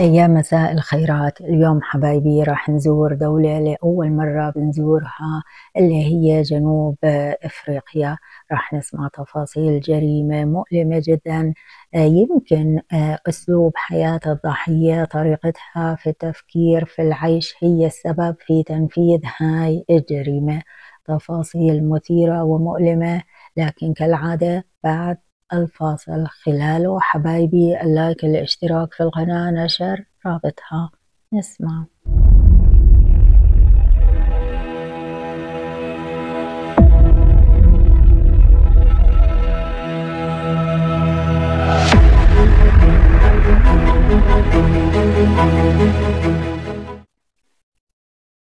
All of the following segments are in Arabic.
يا مساء الخيرات اليوم حبايبي راح نزور دولة لأول مرة بنزورها اللي هي جنوب إفريقيا راح نسمع تفاصيل جريمة مؤلمة جدا يمكن أسلوب حياة الضحية طريقتها في التفكير في العيش هي السبب في تنفيذ هاي الجريمة تفاصيل مثيرة ومؤلمة لكن كالعادة بعد الفاصل خلاله حبايبي اللايك الاشتراك في القناة نشر رابطها نسمع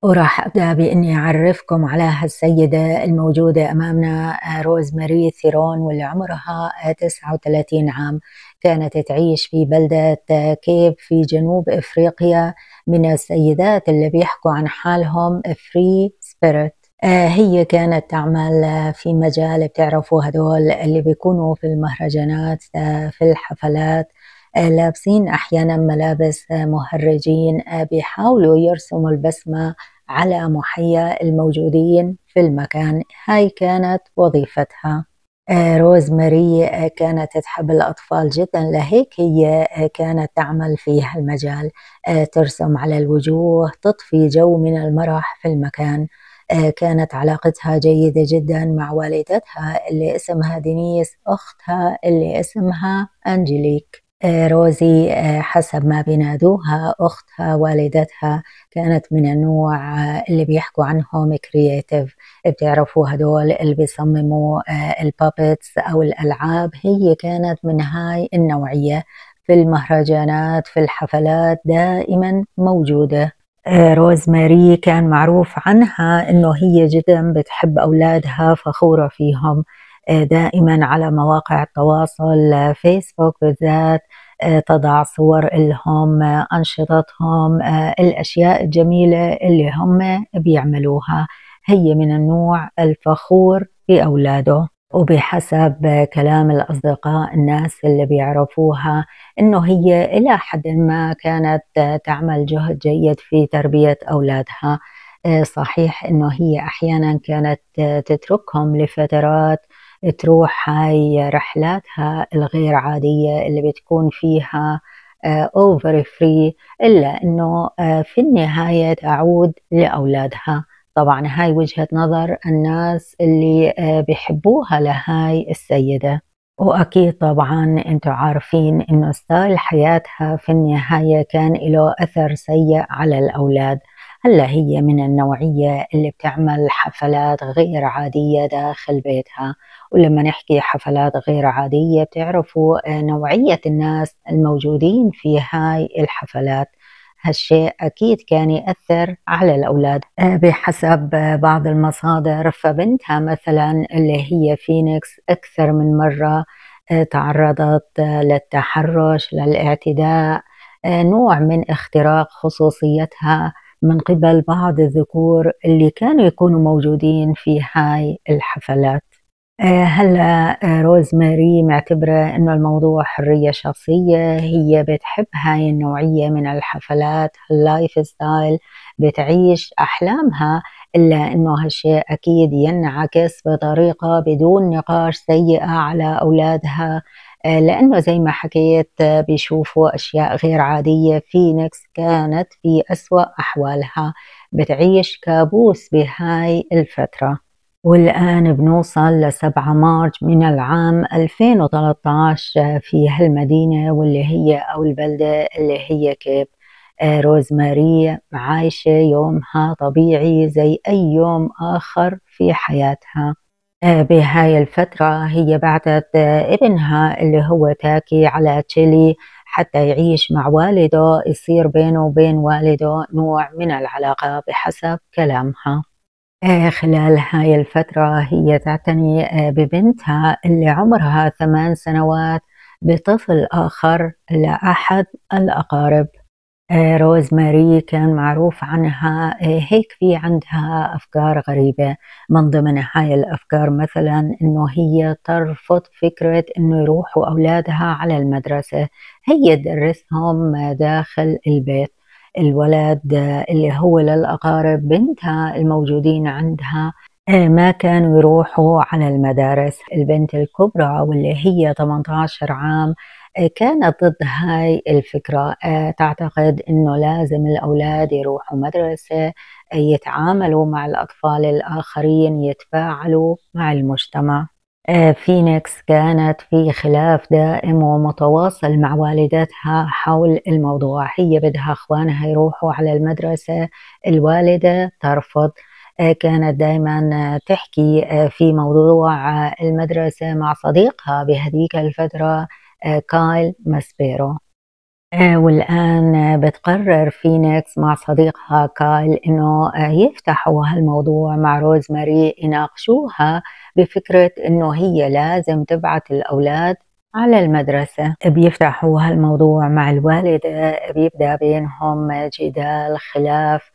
وراح ابدا باني اعرفكم على هالسيده الموجوده امامنا آه، روز ماري ثيرون واللي عمرها 39 آه، عام كانت تعيش في بلده آه، كيب في جنوب افريقيا من السيدات اللي بيحكوا عن حالهم فري سبيريت هي كانت تعمل في مجال بتعرفوا هدول اللي بيكونوا في المهرجانات في الحفلات لابسين احيانا ملابس مهرجين بيحاولوا يرسموا البسمه على محيا الموجودين في المكان هاي كانت وظيفتها آه، روز ماري آه، كانت تحب الأطفال جدا لهيك هي آه، كانت تعمل في هالمجال ترسم على الوجوه تطفي جو من المرح في المكان كانت علاقتها جيدة جدا مع والدتها اللي اسمها دينيس أختها اللي اسمها أنجليك آه، روزي آه، حسب ما بينادوها أختها والدتها كانت من النوع آه، اللي بيحكوا عنهم كرياتيف بتعرفوا هدول اللي بيصمموا البابتس أو الألعاب هي كانت من هاي النوعية في المهرجانات في الحفلات دائما موجودة روز ماري كان معروف عنها انه هي جدا بتحب اولادها فخوره فيهم دائما على مواقع التواصل فيسبوك بالذات آه، تضع صور لهم آه، أنشطتهم آه، الأشياء الجميلة اللي هم بيعملوها هي من النوع الفخور بأولاده وبحسب كلام الأصدقاء الناس اللي بيعرفوها إنه هي إلى حد ما كانت تعمل جهد جيد في تربية أولادها صحيح إنه هي أحيانا كانت تتركهم لفترات تروح هاي رحلاتها الغير عادية اللي بتكون فيها اوفر آه، فري إلا أنه آه، في النهاية تعود لأولادها طبعا هاي وجهة نظر الناس اللي آه، بيحبوها لهاي السيدة وأكيد طبعا أنتم عارفين أنه ستايل حياتها في النهاية كان له أثر سيء على الأولاد هلا هي من النوعية اللي بتعمل حفلات غير عادية داخل بيتها ولما نحكي حفلات غير عادية بتعرفوا نوعية الناس الموجودين في هاي الحفلات هالشيء أكيد كان يأثر على الأولاد بحسب بعض المصادر فبنتها مثلا اللي هي فينيكس أكثر من مرة آه، تعرضت آه، للتحرش للاعتداء آه، نوع من اختراق خصوصيتها من قبل بعض الذكور اللي كانوا يكونوا موجودين في هاي الحفلات آه، هلا آه، روز ماري معتبرة انه الموضوع حرية شخصية هي بتحب هاي النوعية من الحفلات اللايف ستايل بتعيش احلامها الا انه هالشيء اكيد ينعكس بطريقة بدون نقاش سيئة على اولادها آه، لأنه زي ما حكيت آه، بيشوفوا أشياء غير عادية فينيكس كانت في أسوأ أحوالها بتعيش كابوس بهاي الفترة والآن بنوصل لسبعة مارج من العام 2013 آه، في هالمدينة واللي هي أو البلدة اللي هي كيب روزماري عايشة يومها طبيعي زي أي يوم آخر في حياتها بهاي الفترة هي بعتت آه، ابنها اللي هو تاكي على تشيلي حتى يعيش مع والده يصير بينه وبين والده نوع من العلاقة بحسب كلامها آه، خلال هاي الفترة هي تعتني آه، ببنتها اللي عمرها ثمان سنوات بطفل آخر لأحد الأقارب آه، روز ماري كان معروف عنها آه، هيك في عندها أفكار غريبة من ضمن هاي الأفكار مثلا أنه هي ترفض فكرة أنه يروحوا أولادها على المدرسة هي تدرسهم داخل البيت الولد آه، اللي هو للأقارب بنتها الموجودين عندها ما كانوا يروحوا على المدارس البنت الكبرى واللي هي 18 عام كانت ضد هاي الفكرة آه، تعتقد أنه لازم الأولاد يروحوا مدرسة آه، يتعاملوا مع الأطفال الآخرين يتفاعلوا مع المجتمع آه، فينيكس كانت في خلاف دائم ومتواصل مع والدتها حول الموضوع هي بدها اخوانها يروحوا على المدرسه الوالده ترفض كانت دائما تحكي في موضوع المدرسه مع صديقها بهديك الفتره آه، كايل ماسبيرو آه، والآن بتقرر فينيكس مع صديقها كايل إنه آه، يفتحوا هالموضوع مع روز ماري يناقشوها بفكرة إنه هي لازم تبعت الأولاد على المدرسة بيفتحوا هالموضوع مع الوالدة بيبدأ بينهم جدال خلاف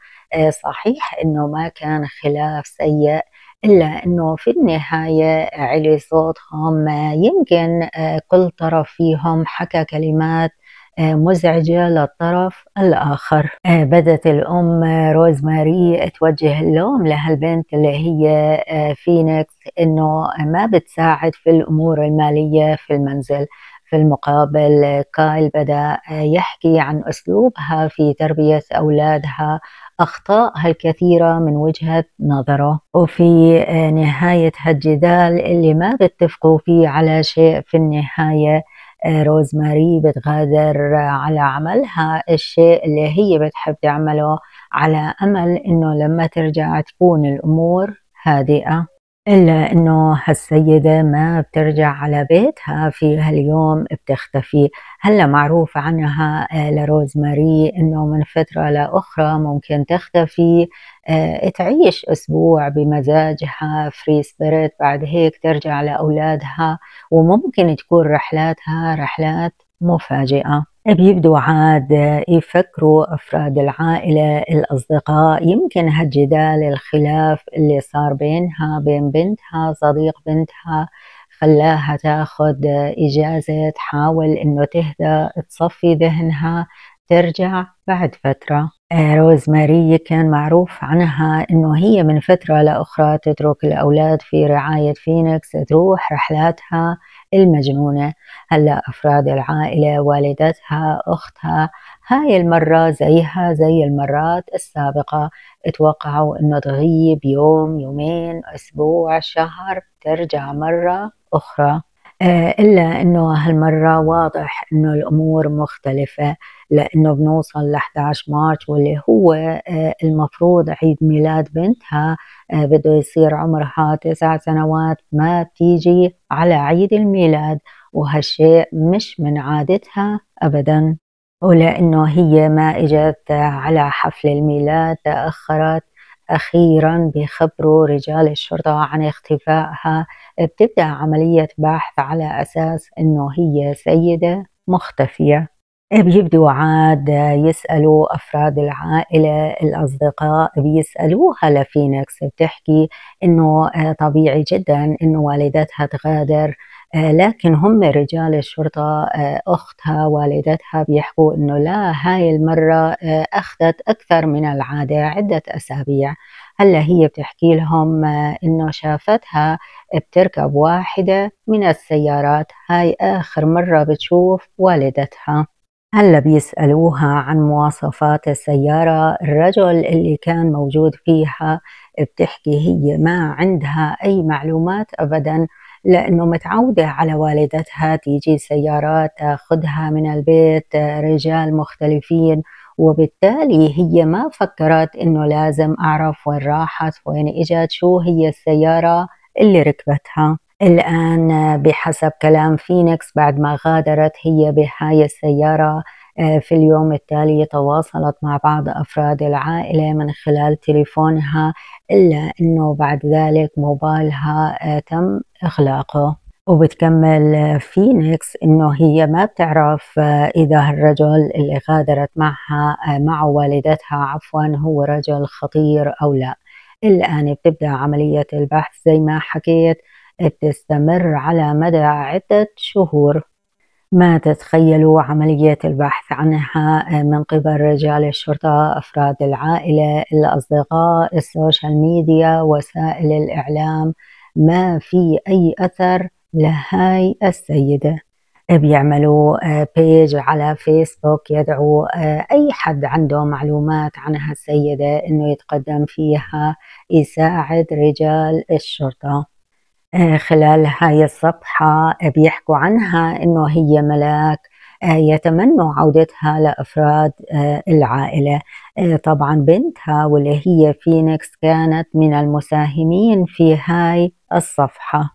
صحيح إنه ما كان خلاف سيء إلا أنه في النهاية علي صوتهم يمكن آه، كل طرف فيهم حكى كلمات آه، مزعجة للطرف الآخر آه، بدت الأم روزماري توجه اللوم لهالبنت اللي هي فينيكس إنه ما بتساعد في الأمور المالية في المنزل في المقابل كايل بدأ يحكي عن أسلوبها في تربية أولادها أخطائها الكثيرة من وجهة نظره وفي آه، نهاية هالجدال اللي ما بتفقوا فيه على شيء في النهاية آه، روزماري بتغادر على عملها الشيء اللي هي بتحب تعمله على أمل إنه لما ترجع تكون الأمور هادئة إلا أنه هالسيدة ما بترجع على بيتها في هاليوم بتختفي هلا معروف عنها آه، لروز ماري أنه من فترة لأخرى ممكن تختفي آه، تعيش أسبوع بمزاجها فري سبيريت بعد هيك ترجع لأولادها وممكن تكون رحلاتها رحلات مفاجئة بيبدوا عاد يفكروا أفراد العائلة الأصدقاء يمكن هالجدال الخلاف اللي صار بينها بين بنتها صديق بنتها خلاها تاخد إجازة تحاول إنه تهدى تصفي ذهنها ترجع بعد فترة روز ماري كان معروف عنها إنه هي من فترة لأخرى تترك الأولاد في رعاية فينيكس تروح رحلاتها المجنونة هلا أفراد العائلة والدتها أختها هاي المرة زيها زي المرات السابقة اتوقعوا إنه تغيب يوم يومين أسبوع شهر ترجع مرة أخرى آه، إلا إنه هالمرة واضح إنه الأمور مختلفة لانه بنوصل ل 11 مارس واللي هو آه، المفروض عيد ميلاد بنتها آه، بده يصير عمرها تسع سنوات ما بتيجي على عيد الميلاد وهالشيء مش من عادتها ابدا ولانه هي ما اجت على حفل الميلاد تاخرت أخيرا بخبروا رجال الشرطة عن اختفائها بتبدأ عملية بحث على أساس أنه هي سيدة مختفية بيبدوا عاد يسألوا أفراد العائلة الأصدقاء بيسألوها لفينيكس بتحكي إنه آه، طبيعي جدا إنه والدتها تغادر آه، لكن هم رجال الشرطة آه، أختها والدتها بيحكوا إنه لا هاي المرة أخذت أكثر من العادة عدة أسابيع هلا هي بتحكي لهم إنه شافتها بتركب واحدة من السيارات هاي آخر مرة بتشوف والدتها هلا بيسألوها عن مواصفات السيارة الرجل اللي كان موجود فيها بتحكي هي ما عندها أي معلومات أبدا لأنه متعودة على والدتها تيجي سيارات تاخدها من البيت رجال مختلفين وبالتالي هي ما فكرت إنه لازم أعرف وين راحت وين إجت شو هي السيارة اللي ركبتها الآن بحسب كلام فينيكس بعد ما غادرت هي بهاي السيارة آه، في اليوم التالي تواصلت مع بعض أفراد العائلة من خلال تليفونها إلا أنه بعد ذلك موبايلها آه، تم إغلاقه وبتكمل فينيكس انه هي ما بتعرف آه، اذا الرجل اللي غادرت معها مع والدتها عفوا هو رجل خطير او لا الان بتبدا عمليه البحث زي ما حكيت بتستمر على مدى عدة شهور ما تتخيلوا عملية البحث عنها من قبل رجال الشرطة أفراد العائلة الأصدقاء السوشيال ميديا وسائل الإعلام ما في أي أثر لهاي السيدة بيعملوا آه، بيج على فيسبوك يدعو آه، أي حد عنده معلومات عن هالسيدة إنه يتقدم فيها يساعد رجال الشرطة آه، خلال هاي الصفحة بيحكوا عنها أنه هي ملاك آه، يتمنوا عودتها لأفراد آه، العائلة طبعا بنتها واللي هي فينيكس كانت من المساهمين في هاي الصفحة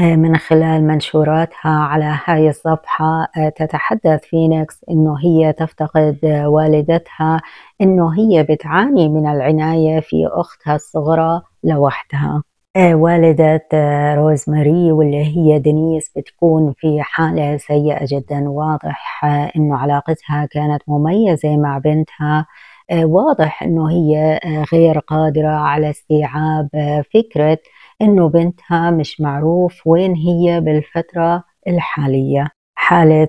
من خلال منشوراتها على هاي الصفحة تتحدث فينيكس إنه هي تفتقد والدتها إنه هي بتعاني من العناية في أختها الصغرى لوحدها والدة روزماري واللي هي دينيس بتكون في حالة سيئة جدا واضح انه علاقتها كانت مميزة مع بنتها واضح انه هي غير قادرة على استيعاب فكرة انه بنتها مش معروف وين هي بالفترة الحالية حالة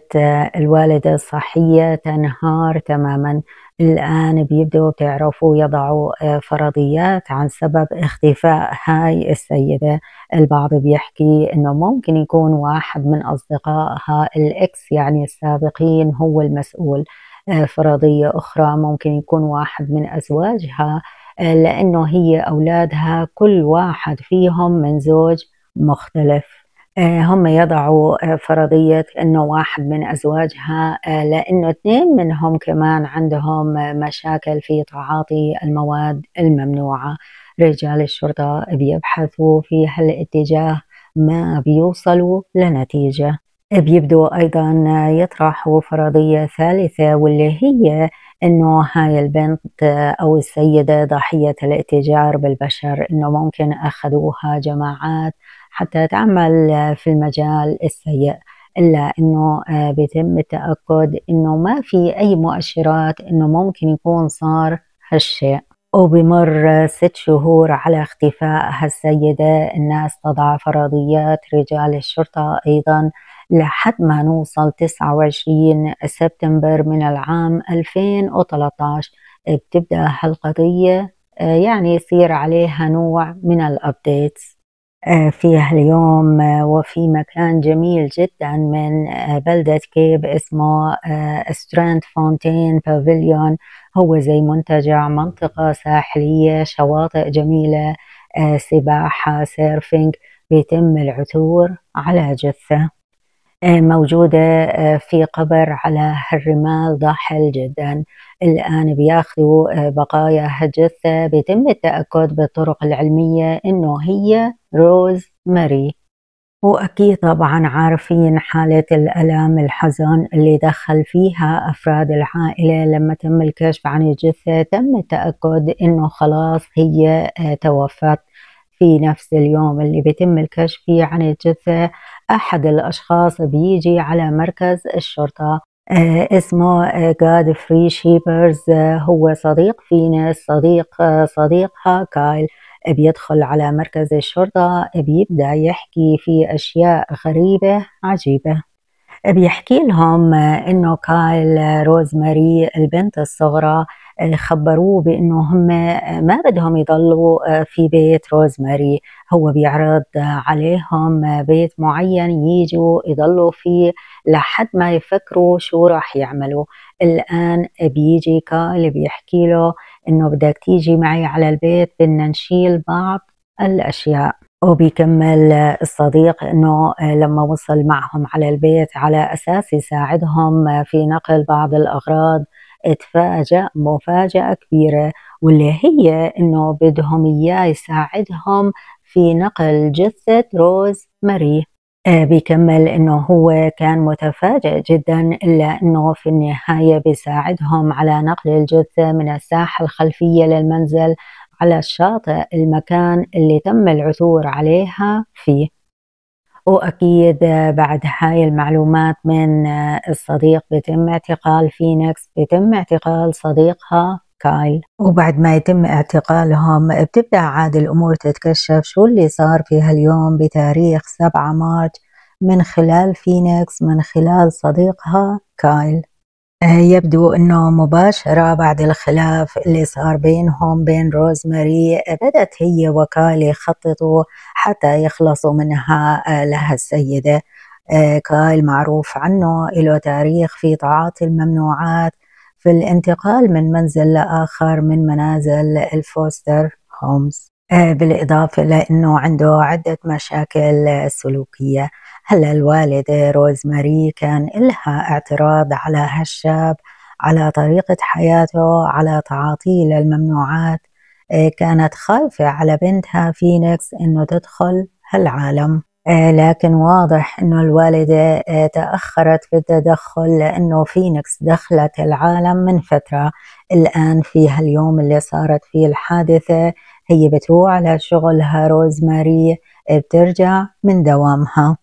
الوالدة الصحية تنهار تماما الآن بيبدأوا تعرفوا يضعوا آه، فرضيات عن سبب اختفاء هاي السيدة البعض بيحكي أنه ممكن يكون واحد من أصدقائها الإكس يعني السابقين هو المسؤول آه، فرضية أخرى ممكن يكون واحد من أزواجها آه، لأنه هي أولادها كل واحد فيهم من زوج مختلف آه، هم يضعوا آه، فرضية أنه واحد من أزواجها آه، لأنه اثنين منهم كمان عندهم مشاكل في تعاطي المواد الممنوعة رجال الشرطة بيبحثوا في هالاتجاه ما بيوصلوا لنتيجة بيبدو أيضا يطرحوا فرضية ثالثة واللي هي انه هاي البنت او السيده ضحيه الاتجار بالبشر انه ممكن اخذوها جماعات حتى تعمل في المجال السيء الا انه آه، بيتم التاكد انه ما في اي مؤشرات انه ممكن يكون صار هالشيء وبمر ست شهور على اختفاء هالسيدة الناس تضع فرضيات رجال الشرطة أيضا لحد ما نوصل 29 سبتمبر من العام 2013 بتبدأ هالقضية آه، يعني يصير عليها نوع من الأبديتس آه، في اليوم آه، وفي مكان جميل جدا من آه، بلدة كيب اسمه ستراند فونتين بافيليون هو زي منتجع منطقة ساحلية شواطئ جميلة سباحة سيرفينج بيتم العثور على جثة موجودة في قبر على الرمال ضاحل جدا الآن بياخذوا بقايا الجثة بيتم التأكد بالطرق العلمية أنه هي روز ماري وأكيد طبعا عارفين حالة الألم الحزن اللي دخل فيها أفراد العائلة لما تم الكشف عن الجثة تم التأكد أنه خلاص هي آه، توفت في نفس اليوم اللي بيتم الكشف فيه عن الجثة أحد الأشخاص بيجي على مركز الشرطة آه اسمه جاد فري شيبرز هو صديق فينس صديق آه، صديقها كايل بيدخل على مركز الشرطة بيبدأ يحكي في أشياء غريبة عجيبة بيحكي لهم انه كايل روزماري البنت الصغرى آه، خبروه بانه هم آه، ما بدهم يضلوا آه، في بيت روزماري هو بيعرض عليهم بيت معين يجوا يضلوا فيه لحد ما يفكروا شو راح يعملوا الان بيجي كايل بيحكي له انه بدك تيجي معي على البيت بدنا نشيل بعض الاشياء وبيكمل الصديق انه لما وصل معهم على البيت على اساس يساعدهم في نقل بعض الاغراض تفاجأ مفاجأة كبيرة واللي هي انه بدهم اياه يساعدهم في نقل جثة روز ماري بيكمل انه هو كان متفاجئ جدا الا انه في النهايه بيساعدهم على نقل الجثه من الساحه الخلفيه للمنزل على الشاطئ المكان اللي تم العثور عليها فيه وأكيد بعد هاي المعلومات من الصديق بتم اعتقال فينيكس بتم اعتقال صديقها كايل وبعد ما يتم اعتقالهم بتبدأ عاد الأمور تتكشف شو اللي صار في هاليوم بتاريخ 7 مارس من خلال فينيكس من خلال صديقها كايل آه، يبدو أنه مباشرة بعد الخلاف اللي صار بينهم بين روزماري بدأت هي وكايل يخططوا حتى يخلصوا منها آه، لها السيدة آه، كايل معروف عنه له تاريخ في تعاطي الممنوعات في الانتقال من منزل لآخر من منازل الفوستر هومز آه، بالإضافة لأنه عنده عدة مشاكل سلوكية هلا الوالدة روز ماري كان إلها اعتراض على هالشاب على طريقة حياته على تعاطيه للممنوعات آه، كانت خايفة على بنتها فينيكس إنه تدخل هالعالم آه، لكن واضح أنه الوالدة آه، تأخرت في التدخل لأنه فينيكس دخلت العالم من فترة الآن في هاليوم اللي صارت فيه الحادثة هي بتروح على شغلها ماري آه، بترجع من دوامها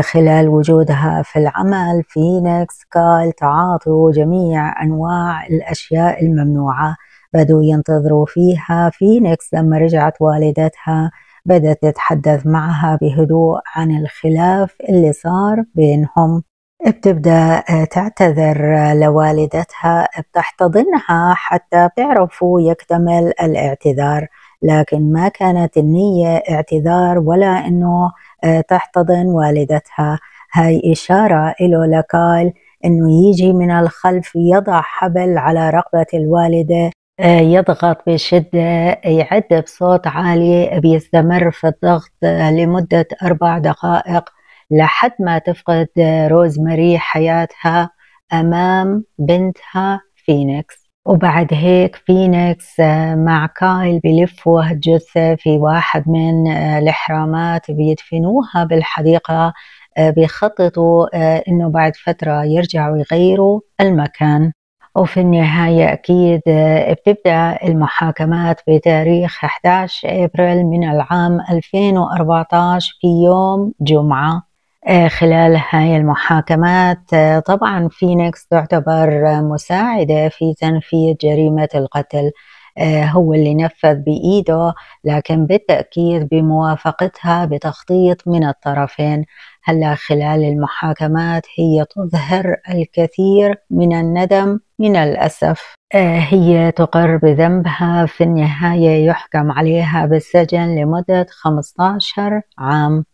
خلال وجودها في العمل فينيكس قال تعاطوا جميع أنواع الأشياء الممنوعة بدوا ينتظروا فيها فينيكس لما رجعت والدتها بدأت تتحدث معها بهدوء عن الخلاف اللي صار بينهم بتبدأ آه، تعتذر لوالدتها بتحتضنها حتى بتعرفوا يكتمل الاعتذار لكن ما كانت النية اعتذار ولا أنه آه، تحتضن والدتها هاي إشارة له لقال أنه يجي من الخلف يضع حبل على رقبة الوالدة آه، يضغط بشدة يعد بصوت عالي بيستمر في الضغط آه، لمدة أربع دقائق لحد ما تفقد آه، روز ماري حياتها أمام بنتها فينيكس وبعد هيك فينيكس مع كايل بلفوا الجثة في واحد من الإحرامات بيدفنوها بالحديقة بيخططوا إنه بعد فترة يرجعوا يغيروا المكان وفي النهاية أكيد آه، بتبدأ المحاكمات بتاريخ 11 أبريل من العام 2014 في يوم جمعة آه، خلال هاي المحاكمات آه، طبعا فينيكس تعتبر مساعدة في تنفيذ جريمة القتل آه، هو اللي نفذ بإيده لكن بالتأكيد بموافقتها بتخطيط من الطرفين هلا خلال المحاكمات هي تظهر الكثير من الندم من الأسف آه، هي تقر بذنبها في النهاية يحكم عليها بالسجن لمدة 15 عام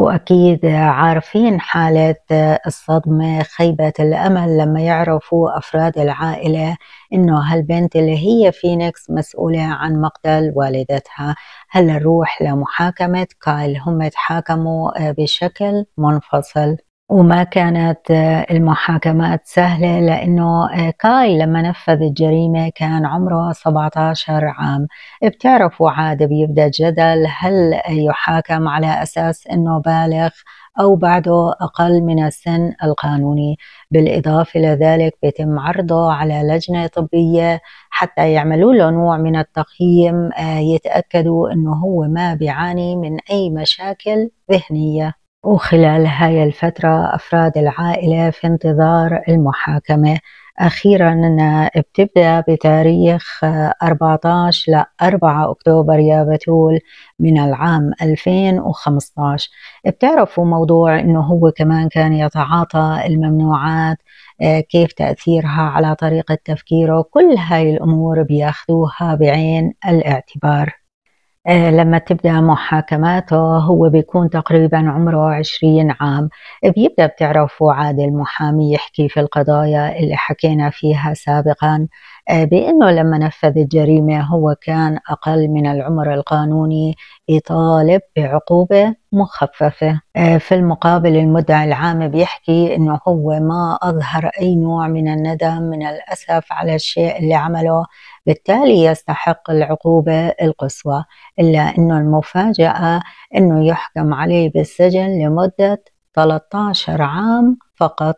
واكيد عارفين حاله الصدمه خيبه الامل لما يعرفوا افراد العائله انه هالبنت اللي هي فينيكس مسؤوله عن مقتل والدتها هل نروح لمحاكمه كايل هم تحاكموا بشكل منفصل وما كانت آه، المحاكمات سهلة لأنه آه، كاي لما نفذ الجريمة كان عمره 17 عام بتعرفوا عادة بيبدأ الجدل هل يحاكم على أساس أنه بالغ أو بعده أقل من السن القانوني بالإضافة لذلك بيتم عرضه على لجنة طبية حتى يعملوا له نوع من التقييم آه، يتأكدوا أنه هو ما بيعاني من أي مشاكل ذهنية وخلال هاي الفترة أفراد العائلة في انتظار المحاكمة أخيرا بتبدأ بتاريخ 14 ل 4 أكتوبر يا بتول من العام 2015 بتعرفوا موضوع أنه هو كمان كان يتعاطى الممنوعات آه، كيف تأثيرها على طريقة تفكيره كل هاي الأمور بياخدوها بعين الاعتبار آه، لما تبدا محاكماته آه، هو بيكون تقريبا عمره 20 عام بيبدا بتعرفوا عاد المحامي يحكي في القضايا اللي حكينا فيها سابقا بأنه لما نفذ الجريمة هو كان أقل من العمر القانوني يطالب بعقوبة مخففة آه، في المقابل المدعي العام بيحكي أنه هو ما أظهر أي نوع من الندم من الأسف على الشيء اللي عمله بالتالي يستحق العقوبة القصوى إلا أنه المفاجأة أنه يحكم عليه بالسجن لمدة 13 عام فقط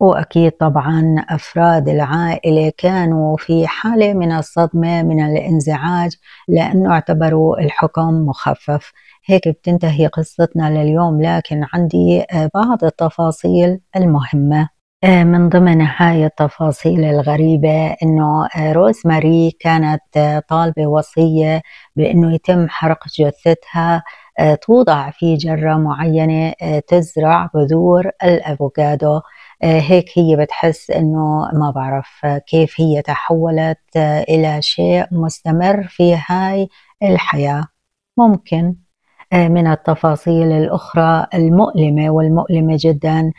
وأكيد طبعا أفراد العائلة كانوا في حالة من الصدمة من الانزعاج لأنه اعتبروا الحكم مخفف هيك بتنتهي قصتنا لليوم لكن عندي آه، بعض التفاصيل المهمة آه، من ضمن هاي التفاصيل الغريبة أنه آه، روز ماري كانت طالبة وصية بأنه يتم حرق جثتها توضع في جرة معينة تزرع بذور الأفوكادو آه، هيك هي بتحس انه ما بعرف آه، كيف هي تحولت آه، الى شيء مستمر في هاي الحياه ممكن من التفاصيل الأخرى المؤلمة والمؤلمة جدا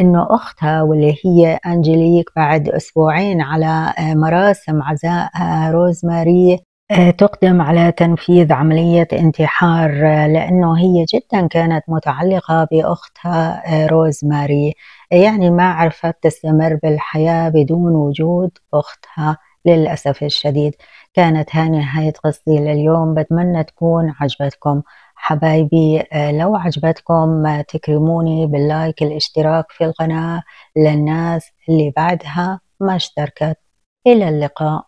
أنه أختها واللي هي أنجليك بعد أسبوعين على مراسم عزاء روزماري آه، تقدم على تنفيذ عملية انتحار آه، لأنه هي جدا كانت متعلقة بأختها آه، روز ماري يعني ما عرفت تستمر بالحياة بدون وجود أختها للأسف الشديد كانت هاي نهاية قصتي لليوم بتمنى تكون عجبتكم حبايبي لو عجبتكم تكرموني باللايك الاشتراك في القناة للناس اللي بعدها ما اشتركت إلى اللقاء